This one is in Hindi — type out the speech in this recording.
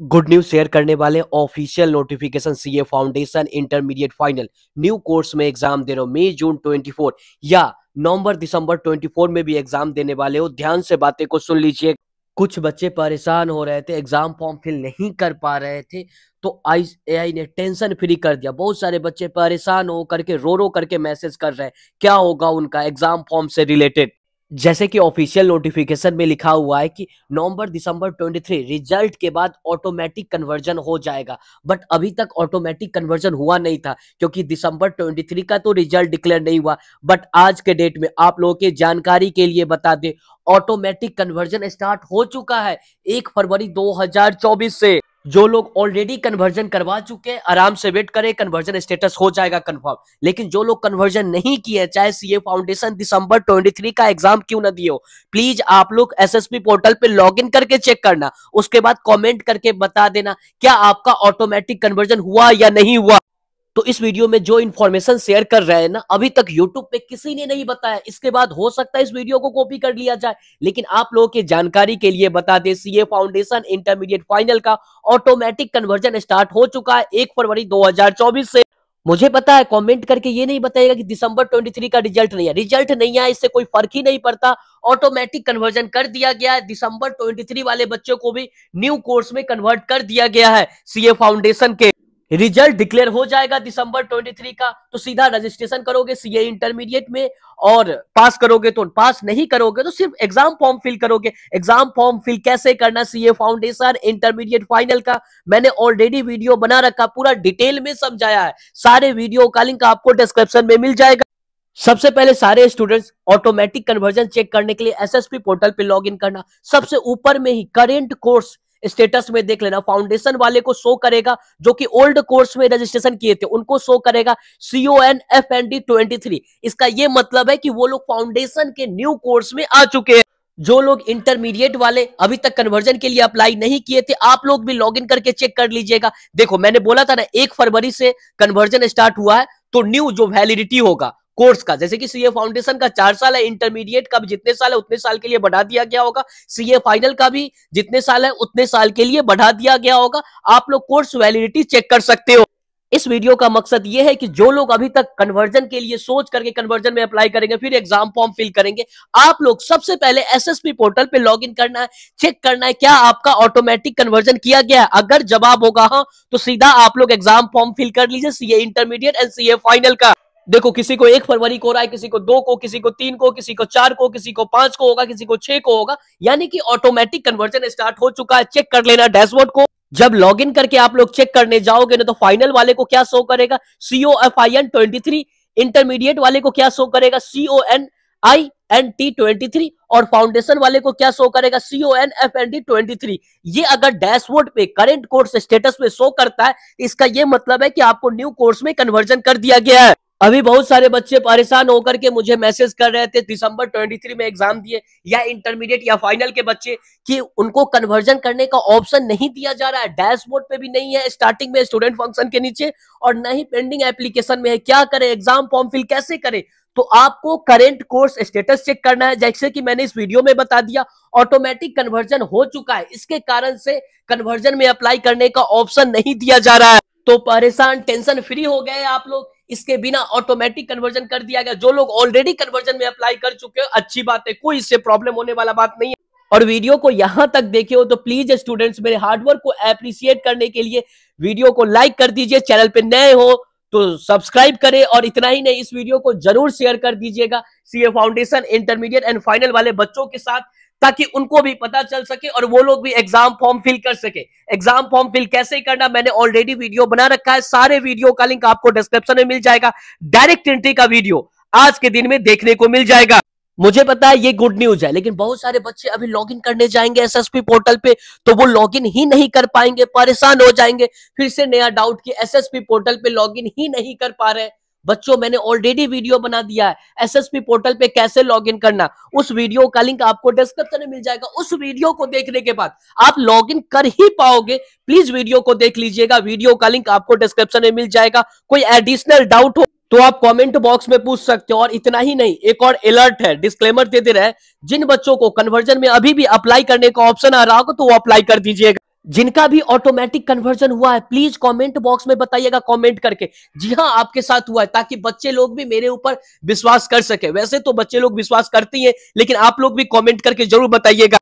गुड न्यूज शेयर करने वाले official notification CA foundation intermediate final new course में एग्जाम दे रहे हो मई जून 24 या नवंबर दिसंबर 24 में भी एग्जाम देने वाले हो ध्यान से बातें को सुन लीजिए कुछ बच्चे परेशान हो रहे थे एग्जाम फॉर्म फिल नहीं कर पा रहे थे तो आई आई ने टेंशन फ्री कर दिया बहुत सारे बच्चे परेशान हो करके रो रो करके मैसेज कर रहे हैं क्या होगा उनका एग्जाम फॉर्म से रिलेटेड जैसे कि ऑफिशियल नोटिफिकेशन में लिखा हुआ है कि नवंबर दिसंबर 23 रिजल्ट के बाद ऑटोमेटिक कन्वर्जन हो जाएगा बट अभी तक ऑटोमेटिक कन्वर्जन हुआ नहीं था क्योंकि दिसंबर 23 का तो रिजल्ट डिक्लेयर नहीं हुआ बट आज के डेट में आप लोगों के जानकारी के लिए बता दें ऑटोमेटिक कन्वर्जन स्टार्ट हो चुका है एक फरवरी दो से जो लोग ऑलरेडी कन्वर्जन करवा चुके हैं आराम से वेट करें कन्वर्जन स्टेटस हो जाएगा कंफर्म लेकिन जो लोग कन्वर्जन नहीं किए चाहे सीए फाउंडेशन दिसंबर 23 का एग्जाम क्यों ना दिए हो प्लीज आप लोग एसएसपी पोर्टल पे लॉगिन करके चेक करना उसके बाद कमेंट करके बता देना क्या आपका ऑटोमेटिक कन्वर्जन हुआ या नहीं हुआ तो इस वीडियो में जो इन्फॉर्मेशन शेयर कर रहे हैं ना अभी तक यूट्यूब पे किसी ने नहीं बताया इसके बाद हो सकता है इस वीडियो को कॉपी कर लिया जाए लेकिन आप लोगों की जानकारी के लिए बता दें सीए फाउंडेशन इंटरमीडिएट फाइनल का ऑटोमेटिक कन्वर्जन स्टार्ट हो चुका है एक फरवरी दो से मुझे पता है कमेंट करके ये नहीं बताएगा कि दिसंबर 23 का रिजल्ट नहीं है रिजल्ट नहीं आया इससे कोई फर्क ही नहीं पड़ता ऑटोमेटिक कन्वर्जन कर दिया गया है दिसंबर 23 वाले बच्चों को भी न्यू कोर्स में कन्वर्ट कर दिया गया है सीए फाउंडेशन के रिजल्ट डिक्लेयर हो जाएगा दिसंबर 23 का तो सीधा रजिस्ट्रेशन करोगे सीए इंटरमीडिएट में और पास करोगे तो पास नहीं करोगे तो सिर्फ एग्जाम फॉर्म फिल करोगे एग्जाम फॉर्म फिल कैसे करना सीए फाउंडेशन इंटरमीडिएट फाइनल का मैंने ऑलरेडी वीडियो बना रखा पूरा डिटेल में समझाया है सारे वीडियो का लिंक आपको डिस्क्रिप्शन में मिल जाएगा सबसे पहले सारे स्टूडेंट्स ऑटोमेटिक कन्वर्जन चेक करने के लिए एसएसपी पोर्टल पे लॉगिन करना सबसे ऊपर में ही करेंट कोर्स स्टेटस में देख लेना फाउंडेशन वाले को शो करेगा जो कि ओल्ड कोर्स में रजिस्ट्रेशन किए थे उनको शो करेगा CO N F N D twenty three इसका ये मतलब है कि वो लोग फाउंडेशन के न्यू कोर्स में आ चुके हैं जो लोग इंटरमीडिएट वाले अभी तक कन्वर्जन के लिए अप्लाई नहीं किए थे आप लोग भी लॉग इन करके चेक कर लीजिएगा देखो मैंने बोला था ना एक फरवरी से कन्वर्जन स्टार्ट हुआ है तो न्यू जो वैलिडिटी होगा कोर्स का जैसे कि सीए फाउंडेशन का चार साल है इंटरमीडिएट का भी जितने साल है उतने साल के लिए बढ़ा दिया गया होगा सीए फाइनल का भी जितने साल है उतने साल के लिए बढ़ा दिया गया होगा आप लोग कोर्स वैलिडिटी चेक कर सकते हो इस वीडियो का मकसद यह है कि जो लोग अभी तक कन्वर्जन के लिए सोच करके कन्वर्जन में अप्लाई करेंगे फिर एग्जाम फॉर्म फिल करेंगे आप लोग सबसे पहले एसएसपी पोर्टल पे लॉगिन करना है चेक करना है क्या आपका ऑटोमेटिक कन्वर्जन किया गया है अगर जवाब होगा हाँ तो सीधा आप लोग एग्जाम फॉर्म फिल कर लीजिए CA intermediate and CA final का देखो किसी को एक फरवरी को हो रहा है किसी को दो को किसी को तीन को किसी को चार को किसी को पांच को होगा किसी को छह को होगा यानी कि ऑटोमेटिक कन्वर्जन स्टार्ट हो चुका है चेक कर लेना डैशबोर्ड को जब लॉग इन करके आप लोग चेक करने जाओगे ना तो फाइनल वाले को क्या शो करेगा CO F I N twenty three intermediate वाले को क्या शो करेगा CO N I N T twenty three और फाउंडेशन वाले को क्या शो करेगा CO N F N D twenty three ये अगर डैशबोर्ड पे करेंट कोर्स स्टेटस पे शो करता है इसका ये मतलब है कि आपको न्यू कोर्स में कन्वर्जन कर दिया गया है अभी बहुत सारे बच्चे परेशान होकर के मुझे मैसेज कर रहे थे दिसंबर 23 में एग्जाम दिए या इंटरमीडिएट या फाइनल के बच्चे कि उनको कन्वर्जन करने का ऑप्शन नहीं दिया जा रहा है डैशबोर्ड पे भी नहीं है स्टार्टिंग में स्टूडेंट फंक्शन के नीचे और न ही पेंडिंग एप्लीकेशन में है क्या करें एग्जाम फॉर्म फिल कैसे करें तो आपको करेंट कोर्स स्टेटस चेक करना है जैसे कि मैंने इस वीडियो में बता दिया ऑटोमेटिक कन्वर्जन हो चुका है इसके कारण से कन्वर्जन में अप्लाई करने का ऑप्शन नहीं दिया जा रहा है तो परेशान टेंशन फ्री हो गए आप लोग इसके बिना ऑटोमेटिक कन्वर्जन कर दिया गया जो लोग ऑलरेडी कन्वर्जन में अप्लाई कर चुके हैं अच्छी बात है कोई इससे प्रॉब्लम होने वाला बात नहीं है और वीडियो को यहां तक देखे हो तो प्लीज स्टूडेंट्स मेरे हार्डवर्क को अप्रिसिएट करने के लिए वीडियो को लाइक कर दीजिए चैनल पे नए हो तो सब्सक्राइब करें और इतना ही नहीं इस वीडियो को जरूर शेयर कर दीजिएगा CA foundation intermediate and final वाले बच्चों के साथ ताकि उनको भी पता चल सके और वो लोग भी एग्जाम फॉर्म फिल कर सके एग्जाम फॉर्म फिल कैसे करना मैंने ऑलरेडी वीडियो बना रखा है सारे वीडियो का लिंक आपको डिस्क्रिप्शन में मिल जाएगा डायरेक्ट एंट्री का वीडियो आज के दिन में देखने को मिल जाएगा मुझे पता है ये गुड न्यूज है लेकिन बहुत सारे बच्चे अभी लॉगिन करने जाएंगे एसएसपी पोर्टल पे तो वो लॉगिन ही नहीं कर पाएंगे परेशान हो जाएंगे फिर से नया डाउट कि एसएसपी पोर्टल पे लॉगिन ही नहीं कर पा रहे बच्चों मैंने ऑलरेडी वीडियो बना दिया है एसएसपी पोर्टल पे कैसे लॉगिन करना उस वीडियो का लिंक आपको डिस्क्रिप्शन में मिल जाएगा उस वीडियो को देखने के बाद आप लॉगिन कर ही पाओगे प्लीज वीडियो को देख लीजिएगा वीडियो का लिंक आपको डिस्क्रिप्शन में मिल जाएगा कोई एडिशनल डाउट हो तो आप कमेंट बॉक्स में पूछ सकते हो और इतना ही नहीं एक और अलर्ट है डिस्क्लेमर दे दे रहे जिन बच्चों को कन्वर्जन में अभी भी अप्लाई करने का ऑप्शन आ रहा हो तो वो अप्लाई कर दीजिएगा जिनका भी ऑटोमेटिक कन्वर्जन हुआ है प्लीज कमेंट बॉक्स में बताइएगा कमेंट करके जी हाँ आपके साथ हुआ है ताकि बच्चे लोग भी मेरे ऊपर विश्वास कर सके वैसे तो बच्चे लोग विश्वास करती हैं लेकिन आप लोग भी कमेंट करके जरूर बताइएगा